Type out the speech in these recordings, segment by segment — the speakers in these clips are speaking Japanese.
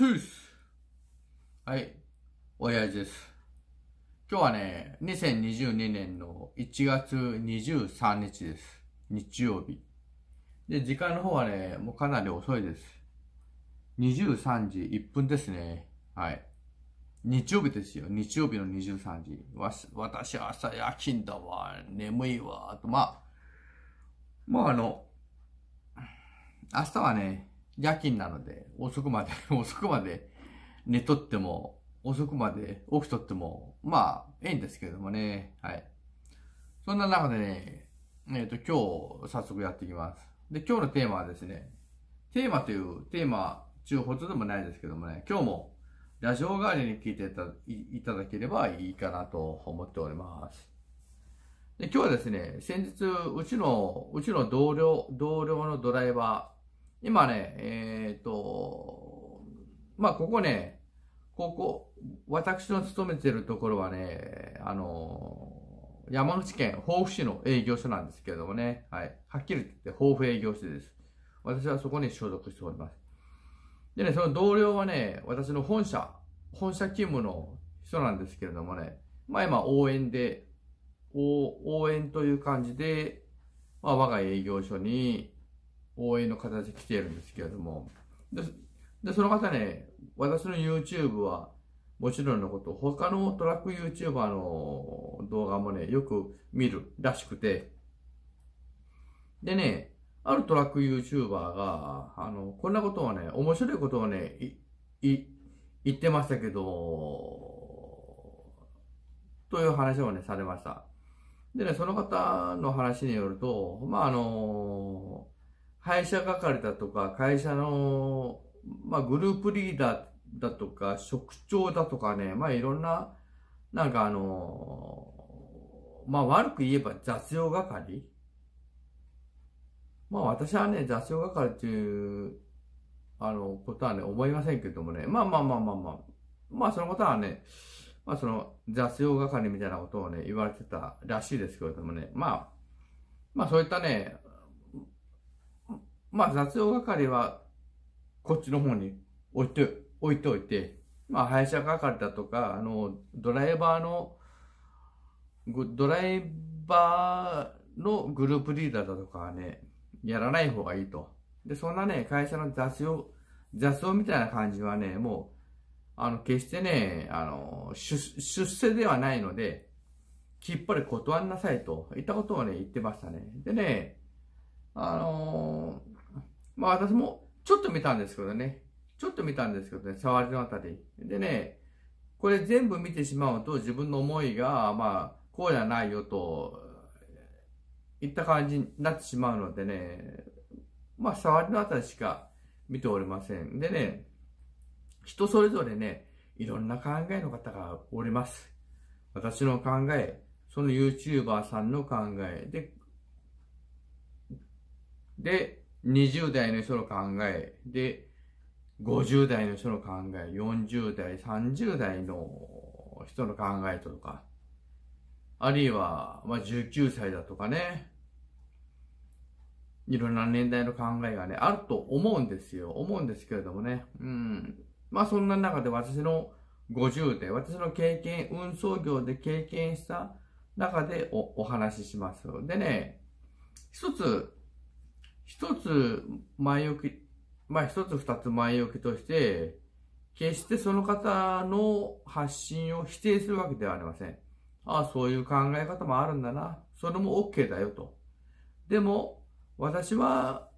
トゥースはい、親父です。今日はね、2022年の1月23日です。日曜日。で、時間の方はね、もうかなり遅いです。23時1分ですね。はい。日曜日ですよ。日曜日の23時。わし、私朝夜勤だわ。眠いわ。と、まあ、まああの、明日はね、夜勤なので、遅くまで 遅くまで寝とっても、遅くまで起きとっても、まあ、ええんですけれどもね。はい。そんな中でね、えっ、ー、と、今日、早速やっていきます。で、今日のテーマはですね、テーマというテーマ、中ほどでもないですけどもね、今日も、ラジオ代わりに聞いていただければいいかなと思っております。で今日はですね、先日、うちの、うちの同僚、同僚のドライバー、今ね、えっ、ー、と、まあ、ここね、ここ、私の勤めてるところはね、あの、山口県防府市の営業所なんですけれどもね、はい。はっきり言って防府営業所です。私はそこに所属しております。でね、その同僚はね、私の本社、本社勤務の人なんですけれどもね、まあ今応援で、応援という感じで、まあ我が営業所に、応援の形で来ているんですけれども、で、その方ね、私の YouTube は、もちろんのこと、他のトラック YouTuber の動画もね、よく見るらしくて、でね、あるトラック YouTuber が、あの、こんなことをね、面白いことをね、い、い、言ってましたけど、という話をね、されました。でね、その方の話によると、まあ、あの、配車係だとか、会社の、まあ、グループリーダーだとか、職長だとかね、まあ、いろんな、なんかあのー、まあ、悪く言えば雑用係まあ、私はね、雑用係っていう、あの、ことはね、思いませんけどもね、まあまあまあまあまあ、まあ、そのことはね、まあ、その雑用係みたいなことをね、言われてたらしいですけれどもね、まあ、まあそういったね、まあ雑用係はこっちの方に置いて、置いておいて、まあ廃車係だとか、あの、ドライバーの、ドライバーのグループリーダーだとかはね、やらない方がいいと。で、そんなね、会社の雑用、雑用みたいな感じはね、もう、あの、決してね、あの、出、出世ではないので、きっぱり断んなさいと、言ったことをね、言ってましたね。でね、あのーまあ私もちょっと見たんですけどね、ちょっと見たんですけどね、触りのあたり。でね、これ全部見てしまうと自分の思いが、まあ、こうじゃないよと、いった感じになってしまうのでね、まあ、触りのあたりしか見ておりません。でね、人それぞれね、いろんな考えの方がおります。私の考え、その YouTuber さんの考え、で、で、20代の人の考えで、50代の人の考え、40代、30代の人の考えとか、あるいは、まあ、19歳だとかね、いろんな年代の考えがね、あると思うんですよ。思うんですけれどもね。うん。まあそんな中で私の50代、私の経験、運送業で経験した中でおお話しします。でね、一つ一つ前置き、まあ一つ二つ前置きとして、決してその方の発信を否定するわけではありません。ああ、そういう考え方もあるんだな。それも OK だよと。でも、私は、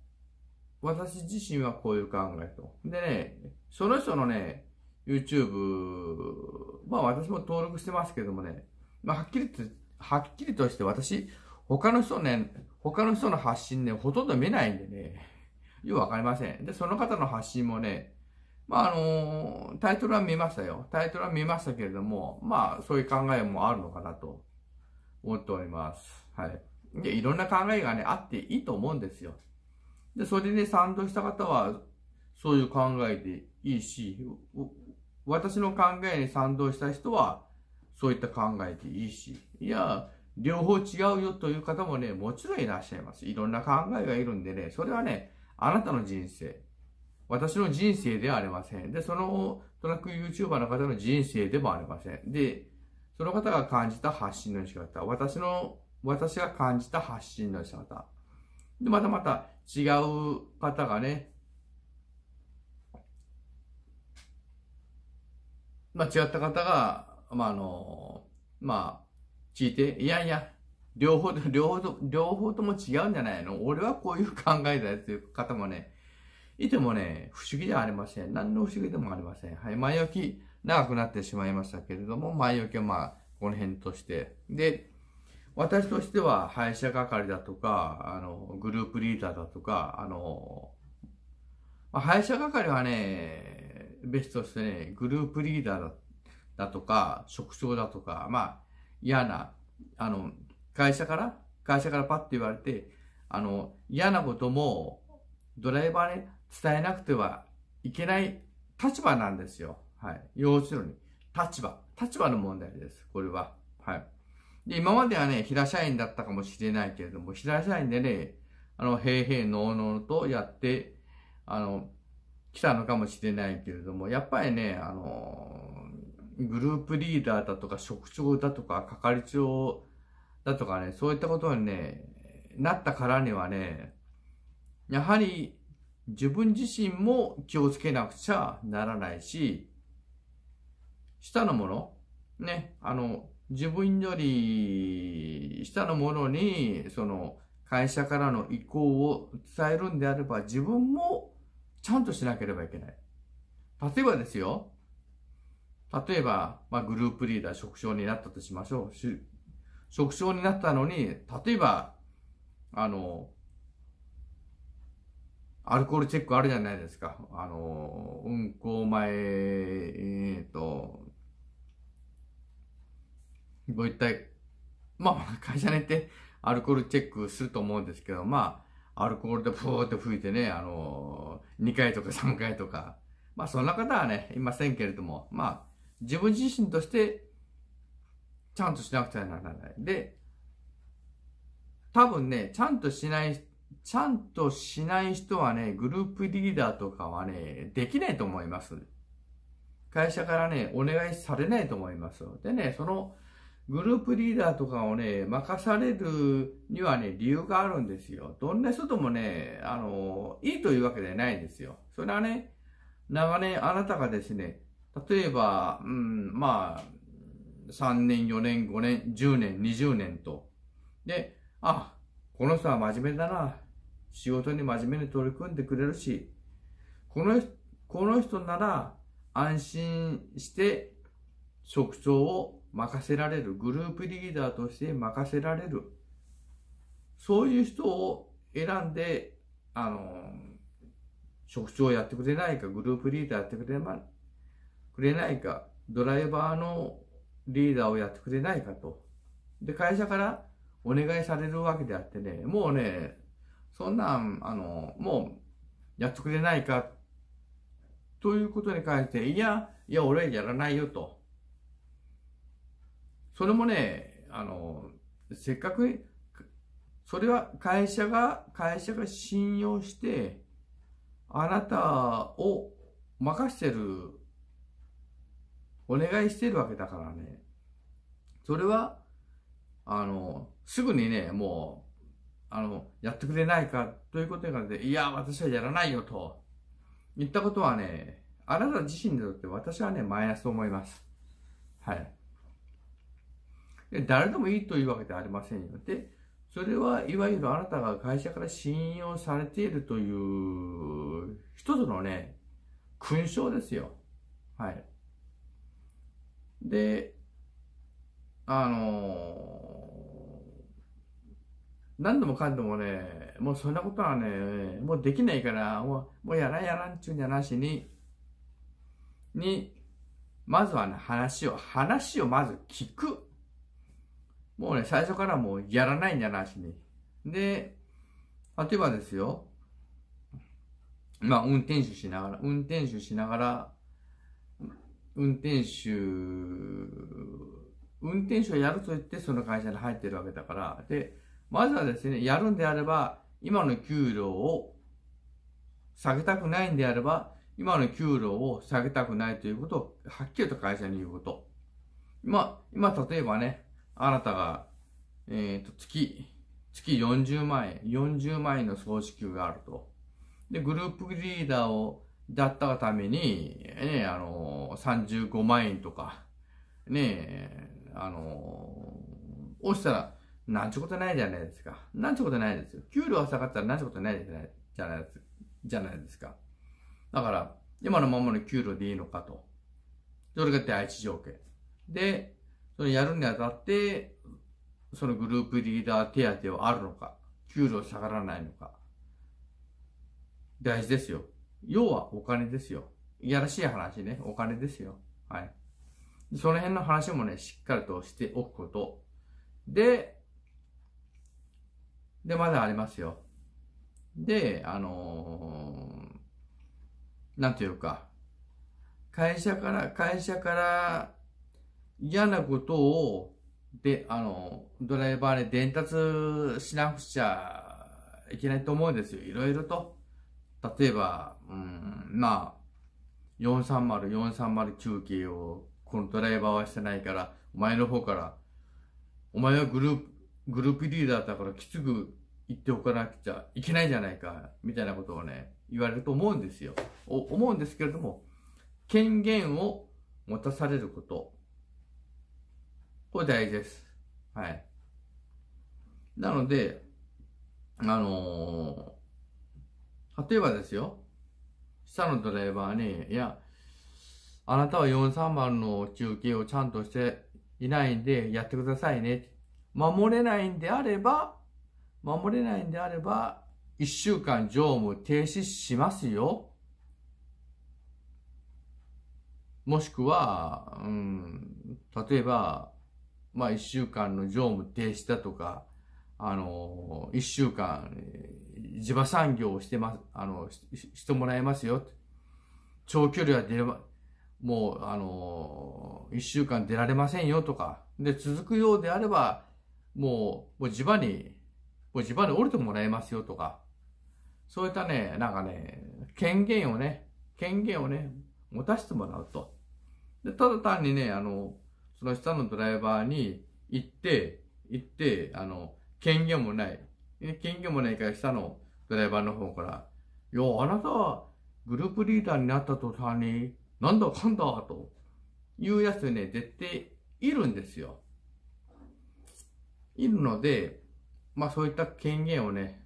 私自身はこういう考えと。でね、その人のね、YouTube、まあ私も登録してますけどもね、まあはっきりと、はっきりとして私、他の人ね、他の人の発信ね、ほとんど見ないんでね、よくわかりません。で、その方の発信もね、まあ、あのー、タイトルは見ましたよ。タイトルは見ましたけれども、まあ、そういう考えもあるのかなと思っております。はい。で、いろんな考えがね、あっていいと思うんですよ。で、それで、ね、賛同した方は、そういう考えでいいし、私の考えに賛同した人は、そういった考えでいいし、いや、両方違うよという方もね、もちろんいらっしゃいます。いろんな考えがいるんでね、それはね、あなたの人生。私の人生ではありません。で、そのトラック YouTuber の方の人生でもありません。で、その方が感じた発信の仕方、私の、私が感じた発信の仕方。で、またまた違う方がね、まあ違った方が、まああの、まあ聞いて、いやいや、両方、両方と、両方とも違うんじゃないの俺はこういう考えだよっていう方もね、いてもね、不思議ではありません。何の不思議でもありません。はい。前置き、長くなってしまいましたけれども、前置きはまあ、この辺として。で、私としては、廃車係だとか、あの、グループリーダーだとか、あの、まあ、廃車係はね、別としてね、グループリーダーだとか、職長だとか、まあ、嫌な、あの、会社から、会社からパッて言われて、あの、嫌なこともドライバーに伝えなくてはいけない立場なんですよ。はい。要するに、立場。立場の問題です。これは。はい。で、今まではね、平社員だったかもしれないけれども、平社員でね、あの、平々のうのうとやって、あの、来たのかもしれないけれども、やっぱりね、あのグループリーダーだとか、職長だとか、係長だとかね、そういったことにね、なったからにはね、やはり自分自身も気をつけなくちゃならないし、下のもの、ね、あの、自分より下のものに、その、会社からの意向を伝えるんであれば、自分もちゃんとしなければいけない。例えばですよ、例えば、まあ、グループリーダー、職長になったとしましょう。職長になったのに、例えば、あの、アルコールチェックあるじゃないですか。あの、運行前、えっ、ー、と、ご一体、まあ、会社に行ってアルコールチェックすると思うんですけど、まあ、アルコールでぷーって吹いてね、あの、2回とか3回とか、まあ、そんな方はね、いませんけれども、まあ、自分自身としてちゃんとしなくてはならない。で、多分ね、ちゃんとしない、ちゃんとしない人はね、グループリーダーとかはね、できないと思います。会社からね、お願いされないと思います。でね、そのグループリーダーとかをね、任されるにはね、理由があるんですよ。どんな人ともね、あの、いいというわけではないんですよ。それはね、長年あなたがですね、例えば、うん、まあ、3年、4年、5年、10年、20年と。で、あ、この人は真面目だな。仕事に真面目に取り組んでくれるし、この、この人なら安心して職長を任せられる。グループリーダーとして任せられる。そういう人を選んで、あの、職長をやってくれないか、グループリーダーやってくれまくれないか、ドライバーのリーダーをやってくれないかと。で、会社からお願いされるわけであってね、もうね、そんなん、あの、もう、やってくれないか、ということに関して、いや、いや、俺はやらないよと。それもね、あの、せっかく、それは会社が、会社が信用して、あなたを任してるお願いしてるわけだからね。それは、あの、すぐにね、もう、あの、やってくれないかということに関して、いや、私はやらないよと言ったことはね、あなた自身にとって私はね、マイナスと思います。はい。で誰でもいいというわけではありませんよ。で、それはいわゆるあなたが会社から信用されているという一つのね、勲章ですよ。はい。で、あのー、何度もかんでもね、もうそんなことはね、もうできないから、もう、もうやらんやらんちゅうんじゃなしに、に、まずはね、話を、話をまず聞く。もうね、最初からもうやらないんじゃなしに。で、例えばですよ、まあ、運転手しながら、運転手しながら、運転手、運転手をやると言ってその会社に入ってるわけだから、で、まずはですね、やるんであれば、今の給料を下げたくないんであれば、今の給料を下げたくないということを、はっきりと会社に言うこと。あ、今、例えばね、あなたが、えっ、ー、と、月、月40万円、40万円の総支給があると。で、グループリーダーをだったがために、ね、あの、35万円とか、ね、あの、押したら、なんちゅうことないじゃないですか。なんちゅうことないですよ。給料が下がったらなんちゅうことないじゃないじゃないじゃないですか。だから、今のままの給料でいいのかと。それが第一条件。で、それやるにあたって、そのグループリーダー手当はあるのか、給料下がらないのか。大事ですよ。要はお金ですよ。いやらしい話ね、お金ですよ。はい。その辺の話もね、しっかりとしておくこと。で、で、まだありますよ。で、あのー、なんていうか、会社から、会社から嫌なことを、で、あの、ドライバーで伝達しなくちゃいけないと思うんですよ。いろいろと。例えば、うん、まあ、430、430中継を、このドライバーはしてないから、お前の方から、お前はグループ、グループリーダーだからきつく言っておかなくちゃいけないじゃないか、みたいなことをね、言われると思うんですよ。お思うんですけれども、権限を持たされること。これ大事です。はい。なので、あのー例えばですよ、下のドライバーに、いや、あなたは4 3番の中継をちゃんとしていないんでやってくださいね。守れないんであれば、守れないんであれば、1週間乗務停止しますよ。もしくは、うん、例えば、まあ1週間の乗務停止だとか、あの、1週間、地場産業をしてます、あの、ししてもらえますよ。長距離は出れば、もう、あの、一週間出られませんよとか。で、続くようであれば、もう、もう地場に、もう地場に降りてもらえますよとか。そういったね、なんかね、権限をね、権限をね、持たせてもらうと。で、ただ単にね、あの、その下のドライバーに行って、行って、あの、権限もない、いう権限もないから下のドライバーの方から、いや、あなたはグループリーダーになった途端に、なんだかんだ、というやつね、絶対いるんですよ。いるので、まあそういった権限をね、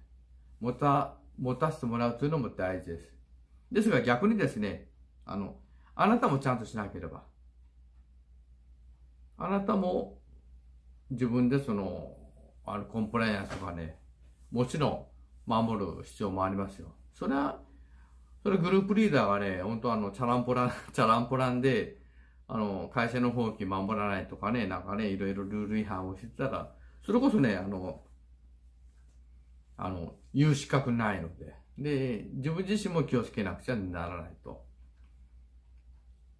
持た、持たせてもらうというのも大事です。ですが逆にですね、あの、あなたもちゃんとしなければ。あなたも自分でその、あの、コンプライアンスとかね、もちろん守る必要もありますよ。それは、それグループリーダーがね、本当あの、チャランポラン、チャランポランで、あの、会社の放棄守らないとかね、なんかね、いろいろルール違反をしてたら、それこそね、あの、あの、言う資格ないので、で、自分自身も気をつけなくちゃならないと。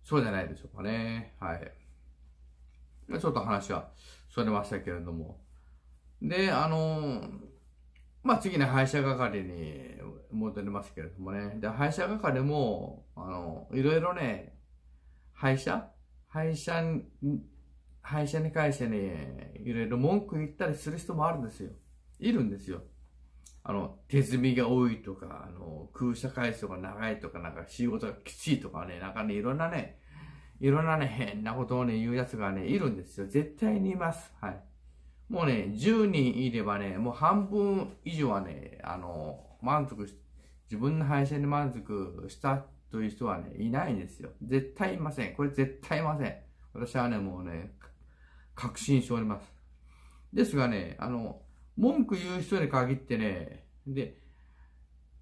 そうじゃないでしょうかね。はい。ちょっと話はそれましたけれども。で、あの、まあ次ね、廃車係に戻りますけれどもね。で、廃車係も、あの、いろいろね、廃車廃車に、廃車に関してね、いろいろ文句言ったりする人もあるんですよ。いるんですよ。あの、手積みが多いとか、あの、空車回数が長いとか、なんか仕事がきついとかね、なんかね、いろんなね、いろんなね、変なことをね、言うやつがね、いるんですよ。絶対にいます。はい。もうね、10人いればね、もう半分以上はね、あの、満足し、自分の配信で満足したという人はね、いないんですよ。絶対いません。これ絶対いません。私はね、もうね、確信しております。ですがね、あの、文句言う人に限ってね、で、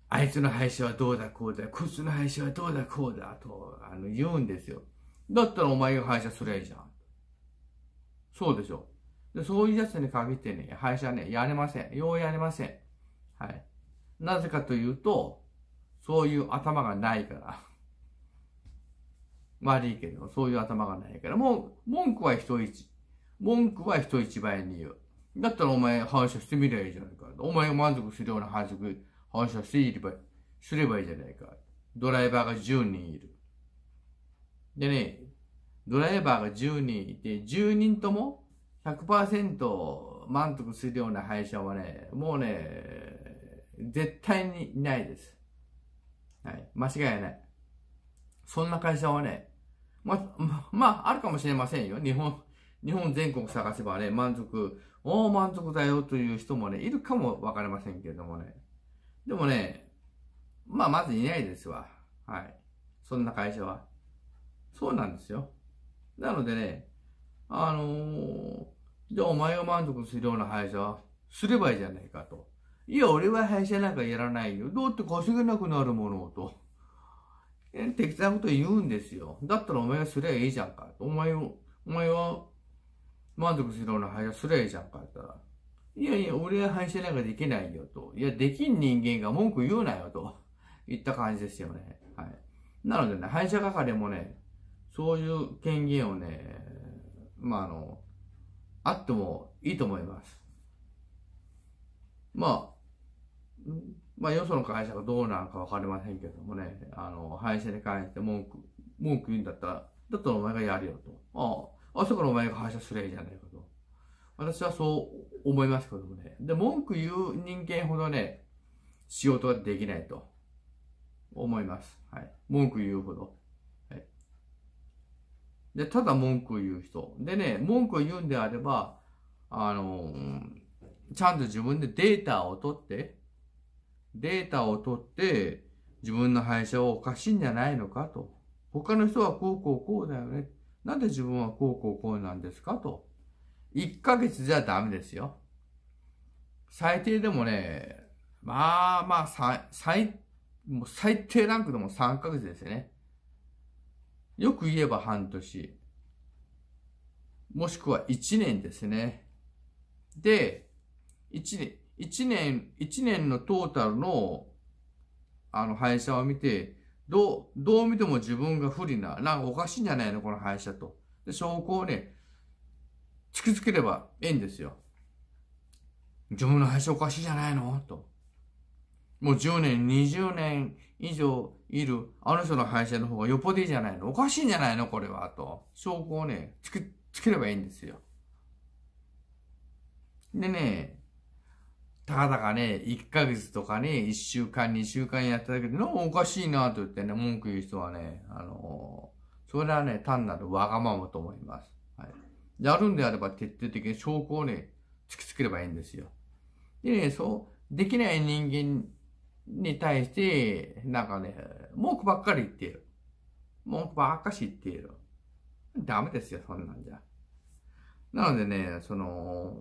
あいつの配信はどうだこうだ、こいつの配信はどうだこうだと、あの、言うんですよ。だったらお前が配信すりゃいいじゃん。そうでしょ。でそういうやつに限ってね、医者ね、やれません。ようやれません。はい。なぜかというと、そういう頭がないから。悪いけど、そういう頭がないから。もう、文句は人一、文句は人一倍に言う。だったらお前反射してみりゃいいじゃないか。お前が満足するような反射、反射していれば、すればいいじゃないか。ドライバーが10人いる。でね、ドライバーが10人いて、10人とも100%満足するような会社はね、もうね、絶対にないです。はい。間違いない。そんな会社はね、ま、ま、まあ、あるかもしれませんよ。日本、日本全国探せばね、満足、おお満足だよという人もね、いるかもわかりませんけれどもね。でもね、まあ、まずいないですわ。はい。そんな会社は。そうなんですよ。なのでね、あのーじあお前が満足するような歯医者はすればいいじゃないかと。いや、俺は歯医者なんかやらないよ。どうって稼げなくなるものをと。適当なこと言うんですよ。だったらお前がすりゃいいじゃんか。お前を、お前は満足するような歯医者すりゃいいじゃんか。ったら、いやいや、俺は歯医者なんかできないよと。いや、できん人間が文句言うなよと。言った感じですよね。はい。なのでね、歯医者係もね、そういう権限をね、まあ、あの、あってもいいと思います。まあ、まあ、よその会社がどうなのかわかりませんけどもね、あの、配信に関して文句、文句言うんだったら、だったらお前がやるよと。ああ、そ日からお前が会社すればいいじゃないかと。私はそう思いますけどもね。で、文句言う人間ほどね、仕事ができないと思います。はい。文句言うほど。で、ただ文句言う人。でね、文句言うんであれば、あの、ちゃんと自分でデータを取って、データを取って、自分の配社はおかしいんじゃないのかと。他の人はこうこうこうだよね。なんで自分はこうこうこうなんですかと。1ヶ月じゃダメですよ。最低でもね、まあまあ、最、最、もう最低ランクでも3ヶ月ですよね。よく言えば半年。もしくは一年ですね。で、一年、一年、一年のトータルの、あの、廃車を見て、どう、どう見ても自分が不利な、なんかおかしいんじゃないの、この廃車と。で、証拠をね、突きつければいいんですよ。自分の廃車おかしいじゃないのと。もう10年、20年以上いるあの人の会社の方がよっぽどいいじゃないのおかしいんじゃないのこれは。と。証拠をね、つけ、つければいいんですよ。でね、たかだかね、1ヶ月とかね、1週間、2週間やっただけで、おかしいなと言ってね、文句言う人はね、あのー、それはね、単なるわがままと思います。はい。やるんであれば徹底的に証拠をね、突きつければいいんですよ。でね、そう、できない人間に対して、なんかね、文句ばっかり言っている。文句ばっかし言っている。ダメですよ、そんなんじゃ。なのでね、その、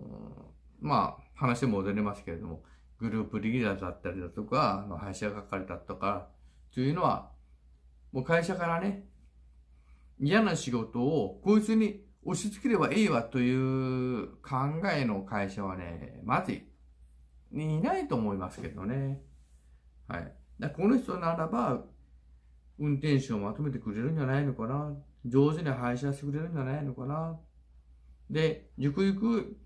まあ、話戻りますけれども、グループリーダーだったりだとか、配車係だとか、というのは、もう会社からね、嫌な仕事をこいつに押し付ければいいわという考えの会社はね、まずい。いないと思いますけどね。はい。だこの人ならば、運転手をまとめてくれるんじゃないのかな。上手に配車してくれるんじゃないのかな。で、ゆくゆく、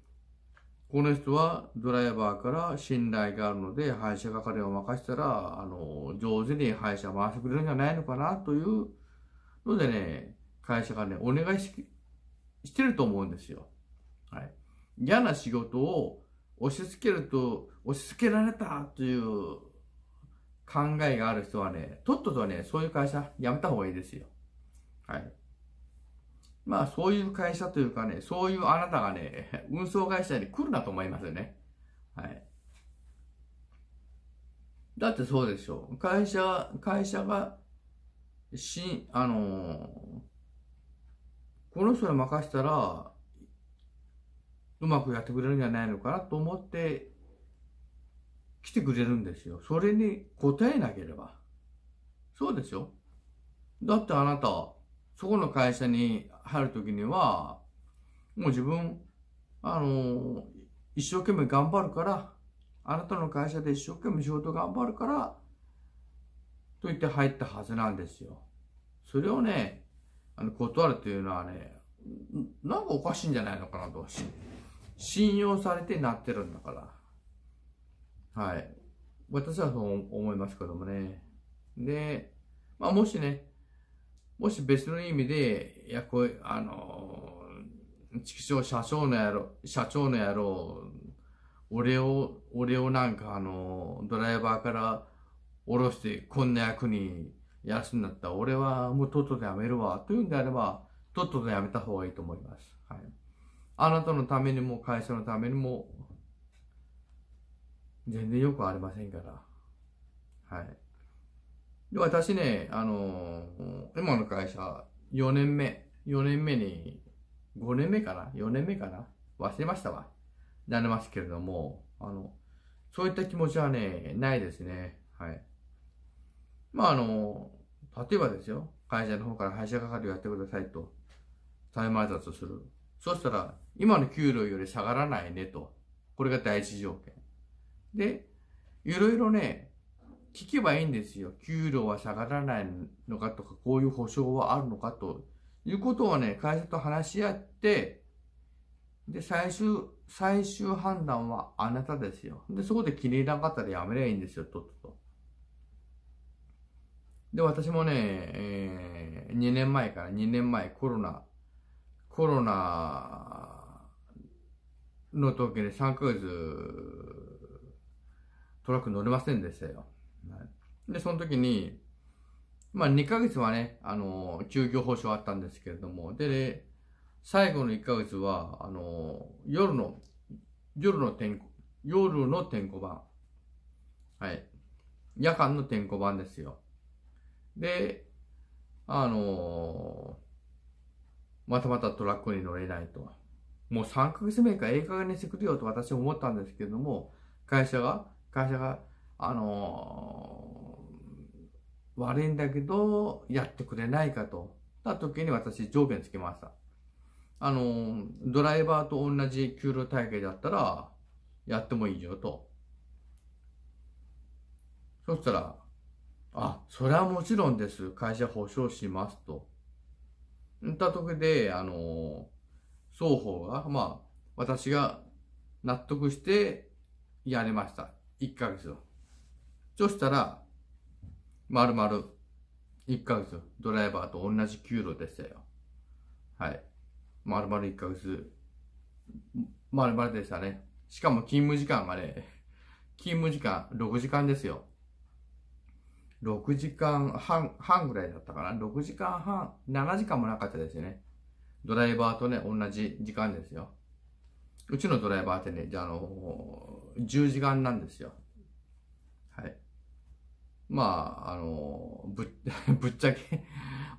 この人はドライバーから信頼があるので、配車係を任せたら、あの、上手に配車回してくれるんじゃないのかな、というのでね、会社がね、お願いししてると思うんですよ。はい。嫌な仕事を押し付けると、押し付けられたという考えがある人はね、とっととね、そういう会社辞めた方がいいですよ。はい。まあ、そういう会社というかね、そういうあなたがね、運送会社に来るなと思いますよね。はい。だってそうでしょう。会社、会社が、し、あのー、この人に任せたら、うまくやってくれるんじゃないのかなと思って来てくれるんですよ。それに答えなければ。そうですよ。だってあなた、そこの会社に入るときには、もう自分、あの、一生懸命頑張るから、あなたの会社で一生懸命仕事頑張るから、と言って入ったはずなんですよ。それをね、あの断るというのはね、なんかおかしいんじゃないのかなと。信用されてなってるんだから。はい。私はそう思いますけどもね。で、まあ、もしね、もし別の意味で、いや、こう、あの、畜生社長の野郎、社長の野郎、俺を、俺をなんかあの、ドライバーから降ろしてこんな役にやるんだったら、俺はもうとっととやめるわ、というんであれば、とっととやめた方がいいと思います。はい。あなたのためにも、会社のためにも、全然よくありませんから。はい。で、私ね、あの今の会社、4年目、4年目に、5年目かな ?4 年目かな忘れましたわ。なりますけれども、あの、そういった気持ちはね、ないですね。はい。まあ、あの、例えばですよ。会社の方から配車係をやってくださいと、タイム挨拶する。そしたら、今の給料より下がらないねと。これが第一条件。で、いろいろね、聞けばいいんですよ。給料は下がらないのかとか、こういう保証はあるのかということをね、会社と話し合って、で、最終、最終判断はあなたですよ。で、そこで気に入らなかったらやめりゃいいんですよ、とっとと。で、私もね、えー、2年前から、2年前コロナ、コロナの時に3ヶ月トラック乗れませんでしたよ。はい、で、その時に、まあ2ヶ月はね、あの、休業保障あったんですけれども、で、最後の1ヶ月は、あの、夜の、夜の天候、夜の天候版。はい。夜間の天候版ですよ。で、あのー、またまたトラックに乗れないと。もう3ヶ月目か、ええ加減にしてくれよと私は思ったんですけれども、会社が、会社が、あのー、悪いんだけど、やってくれないかと。た時に私、上弁つけました。あのー、ドライバーと同じ給料体系だったら、やってもいいよと。そしたら、あ、それはもちろんです。会社保証しますと。んたとで、あのー、双方が、まあ、私が納得してやれました。1ヶ月。そしたら、まるまる1ヶ月、ドライバーと同じ給料でしたよ。はい。まるまる1ヶ月、まるまるでしたね。しかも勤務時間がね、勤務時間6時間ですよ。6時間半、半ぐらいだったかな。6時間半、7時間もなかったですよね。ドライバーとね、同じ時間ですよ。うちのドライバーってね、じゃあの、十字眼なんですよ。はい。まあ、あの、ぶっ、ぶっちゃけ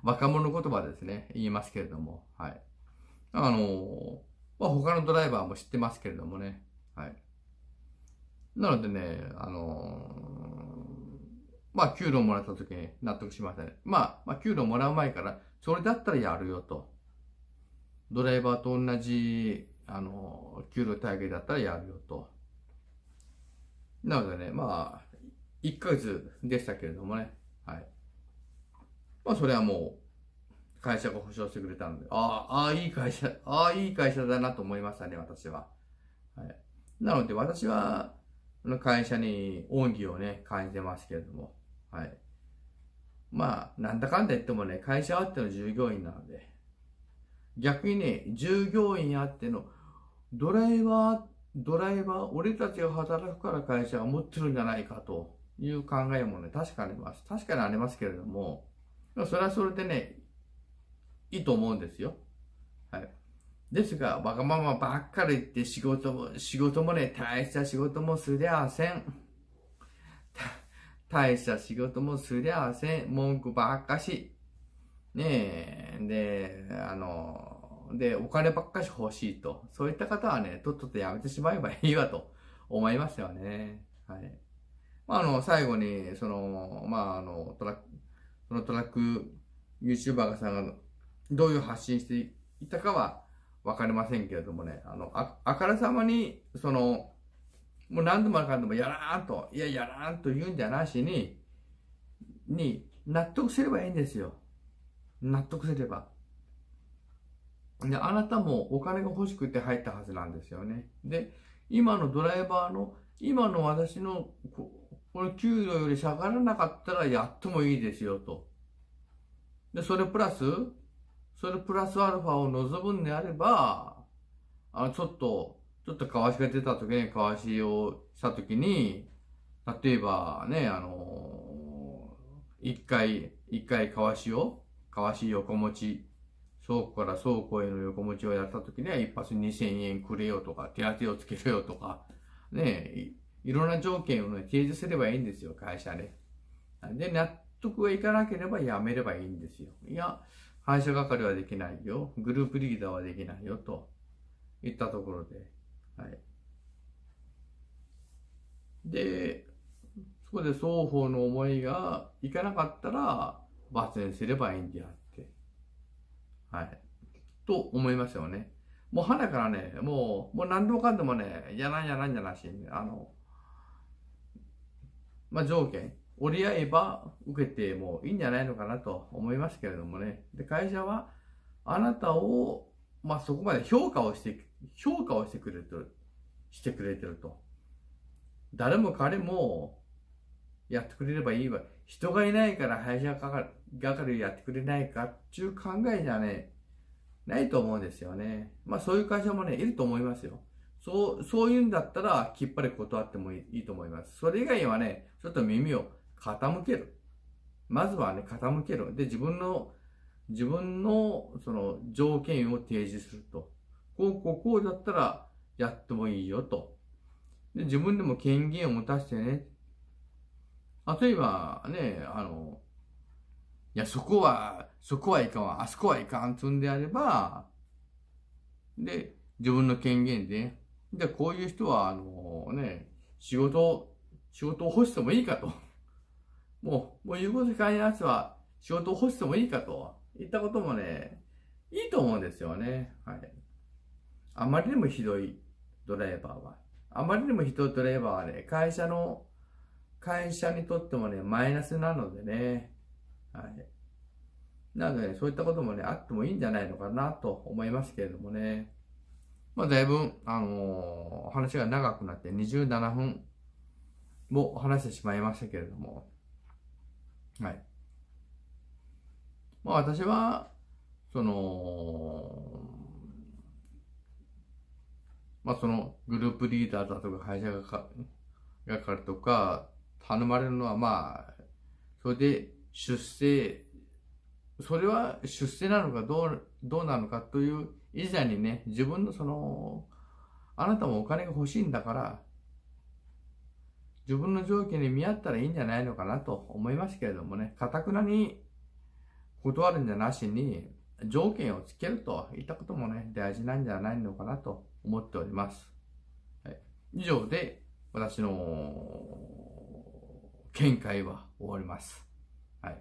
若者言葉ですね、言いますけれども、はい。あの、まあ他のドライバーも知ってますけれどもね、はい。なのでね、あのまあ、給料もらった時に納得しましたね。まあ、まあ、給料もらう前から、それだったらやるよと。ドライバーと同じあの、給料体系だったらやるよと。なのでね、まあ、1ヶ月でしたけれどもね、はい。まあ、それはもう、会社が保証してくれたので、ああ、ああ、いい会社、ああ、いい会社だなと思いましたね、私は。はい。なので、私は、の会社に恩義をね、感じてますけれども、はい。まあ、なんだかんだ言ってもね、会社あっての従業員なので、逆にね、従業員あっての、ドライバー、ドライバー、俺たちが働くから会社は持ってるんじゃないかという考えもね、確かにあります。確かにありますけれども、それはそれでね、いいと思うんですよ。はい。ですが、わがままばっかり言って仕事も、仕事もね、大した仕事もすりゃあせん。大した仕事もすりゃあせん。文句ばっかし。ねえ、で、あの、で、お金ばっかし欲しいと。そういった方はね、とっととやめてしまえばいいわと思いましたよね。はい。まあ、あの、最後に、その、まあ、あの、トラック、そのトラック YouTuber さんがどういう発信していたかはわかりませんけれどもね、あの、あ、あからさまに、その、もう何度もかんでもやらーんと、いや、やらーんと言うんじゃなしに、に、納得すればいいんですよ。納得すれば。で、あなたもお金が欲しくて入ったはずなんですよね。で、今のドライバーの、今の私のこ、この給料より下がらなかったらやってもいいですよと。で、それプラス、それプラスアルファを望むんであれば、あの、ちょっと、ちょっとかわしが出た時に、かわしをした時に、例えばね、あの一回、一回かわしをかわし横持ち、倉庫から倉庫への横持ちをやった時には一発2000円くれよとか、手当をつけろよとか、ねい、いろんな条件を、ね、提示すればいいんですよ、会社ね。で、納得がいかなければやめればいいんですよ。いや、会社係はできないよ、グループリーダーはできないよ、と言ったところで。はい。で、そこで双方の思いがいかなかったら、罰にすればいいんであって。はい。と思いますよね。もう花からね、もう、もう何でもかんでもね、やなんやなんやなし、あの、まあ、条件、折り合えば受けてもいいんじゃないのかなと思いますけれどもね。で、会社は、あなたを、まあ、そこまで評価をして、評価をしてくれてる、してくれてると。誰も彼もやってくれればいいわ、人がいないから配車係やってくれないかっていう考えじゃね、ないと思うんですよね。まあそういう会社もね、いると思いますよ。そう、そういうんだったら、きっぱり断ってもいいと思います。それ以外はね、ちょっと耳を傾ける。まずはね、傾ける。で、自分の、自分の、その、条件を提示すると。こう、こう、こうだったら、やってもいいよと。で、自分でも権限を持たせてね、例えばね、あの、いや、そこは、そこはいかんわ、あそこはいかんつんであれば、で、自分の権限で、で、こういう人は、あのね、仕事、仕事を干してもいいかと。もう、もう言うこと聞になつは、仕事を干してもいいかと、言ったこともね、いいと思うんですよね。はい。あまりにもひどいドライバーは。あまりにもひどいドライバーはね、会社の会社にとってもね、マイナスなのでね。はい。なので、ね、そういったこともね、あってもいいんじゃないのかなと思いますけれどもね。まあ、だいぶ、あのー、話が長くなって27分も話してしまいましたけれども。はい。まあ、私は、その、まあ、そのグループリーダーだとか会社がか、がかるとか、頼まれるのはまあ、それで出世、それは出世なのかどう、どうなのかという以前にね、自分のその、あなたもお金が欲しいんだから、自分の条件に見合ったらいいんじゃないのかなと思いますけれどもね、かたくなに断るんじゃなしに、条件をつけるといったこともね、大事なんじゃないのかなと思っております。はい、以上で、私の見解は終わります。はい。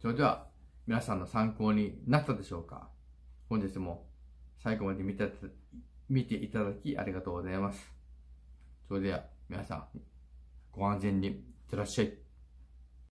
それでは、皆さんの参考になったでしょうか本日も最後まで見て見ていただきありがとうございます。それでは、皆さん、ご安全にいってらっしゃい。